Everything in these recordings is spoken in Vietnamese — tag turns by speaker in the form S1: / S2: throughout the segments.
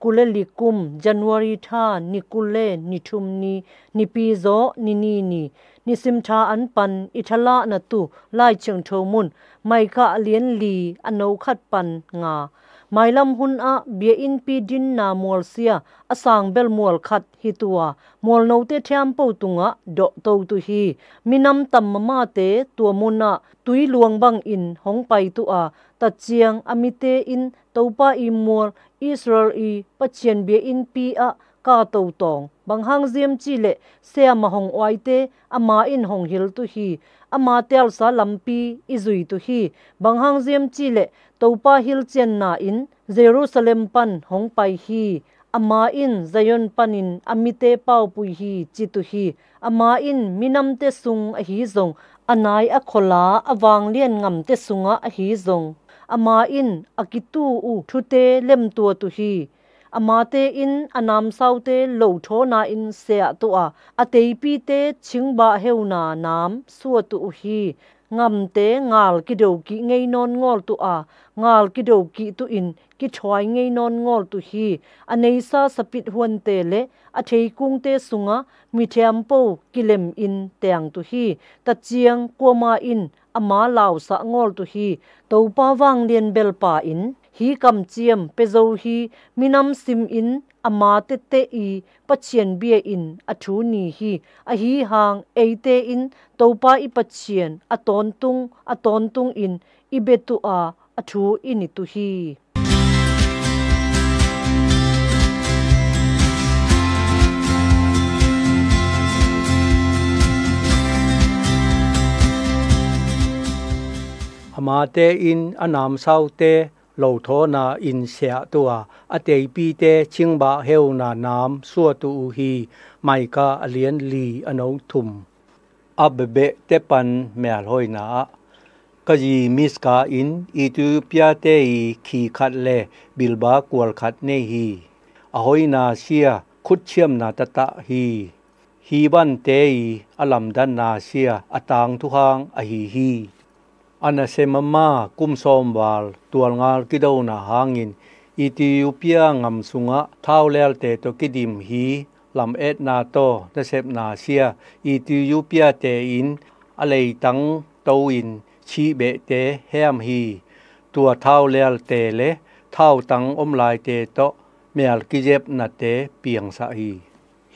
S1: kule likum january tha ni kule ni thum ni ni pi zo ni ni ni ni sim tha an pan ithala na tu lai chung tho mun mai kha alien li anau khat pan nga mai lam hun a bia in pi din na mol sia a sang bel mol khat hi tua mol no te thiam po tunga do to tu hi minam tam ma te tua mona tui l u n g bang in hong pai tu a ta chiang amite in topa i m o israel p a c h n b in p a ka to tong bằng hang ziam chi le xe mà hong oai te ama in hong hil tu hi ama tel sa lampi izui tu hi bằng hang ziam chi le pa hil chen na in jerusalem pan hong pai hi ama in zayon panin amite pau pui hi chi tu hi ama in minam te sung a hi zong anai a khola awang lian ngam te sung a hi zong ama in akitu u thute lem tu tu hi amate in anam saute lo tho na in se to a ateipi te chingba na nam su tu hi ngam te ngal ki do ki ngei non ngol tu a ngal ki do ki tu in ki thoi ngei non ngol tu hi anei sa sapit huan te le a thei kung te sunga mi thiam po kilem in teng tu hi ta chiang koma in ama lao sa ngol tu hi to pa wang lien bel pa in hi kam chiam pe zo hi minam sim in ama te te i pachien bia in a thu ni hi a hi hang e te in topa i pachien a ton tung a ton tung in i be tu a a thu ini tu hi
S2: ama te in anam sau te lầu thô na in xe tua a te pi te ching ba heo na nam sua tu hi mai ka alien li anau thum a be be te pan mel hoi na ka ji mis ka in i tu pia te i khi khat le bil ba kwal khat nê hi a hoi na xia khut chiam na ta ta hi hi ban tê i alam dan na sia tang thu hang a hi hi mama anasemama kumsomwal tualngal kidona hangin ethiopia ngam sunga thaulel te to kidim hi lam et na to na sep na sia ethiopia te in alei tang to in chi be te hem hi tua thaulel te le thau tang om lai te to mel ki jep na te piang sa hi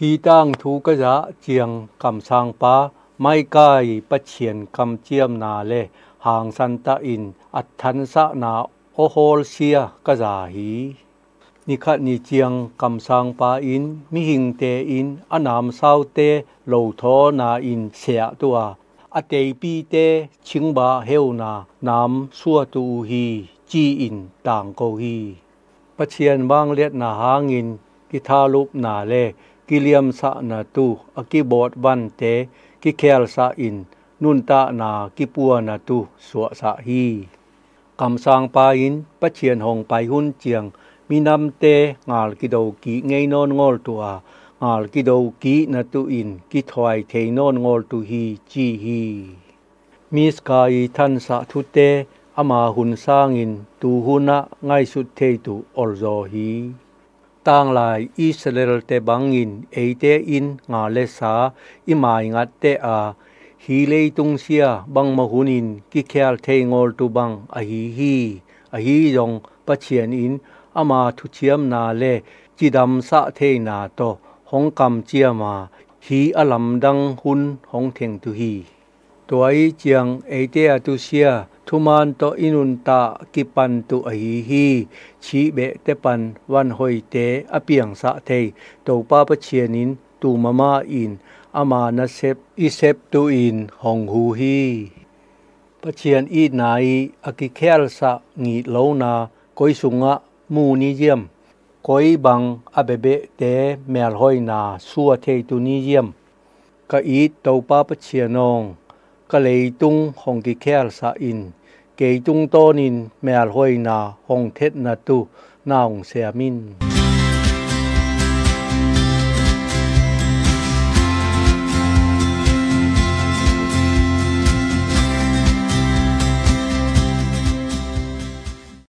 S2: hi tang thu ka ja chiang kam sang pa mai kai pa chien kam chiam na le หางสันตาอินอัดทันสะนาโอโฮลเซียกะจาหีนิขะนิเจียงกำสางปาอินมิหิงเตอินอนามเศร้าเตโลโทนาอินเสียตัวอเตปีเตชิงบาเฮวนานามสัวตูฮีจีอินต่างโกฮีปะเชียนบางเลียดนาหางินกิทาลุปนาเลกิเลียมสะนาตูอกิบอดวันเตกิเคลสะอินนุนตะนากิปัวนาตุสวสาฮีกำสางปายินปะเชียนหงไปหุ่นเจียงมีนำเตงาลกิโดกีไงนอนงอลตัวงาลกิโดกีนาตุอินกิถอยเทนอนงอลตุฮีจีฮีมีสกายทันสะทุเตอามาหุนสร้างอินตูหุนะไงสุดเทตุอลโฮีต่างหลายอิสเลลเตบังอินเอเตอินงาเลสาอิมายงัดเตอา hi le tung sia bang ma hunin ki khel the ngol tu bang a hi hi a hi jong pa chian in ama thu chiam na le chi dam sa the na to hong kam chia ma hi alam dang hun hong theng tu hi toai chiang e te a tu sia man to inun ta ki pan tu a hi hi chi be te pan wan hoi te a piang sa the to pa pa chian in tu mama in ama na sep i sep tu in hong hu hi pachian i nai aki khel sa ngi lo na koi sunga mu ni yem koi bang abebe te mel hoi na suwa thei tu ni yem ka i to pa pachianong ka lei tung hong ki khel sa in ke tung to nin mel hoi na hong thet na tu naung se amin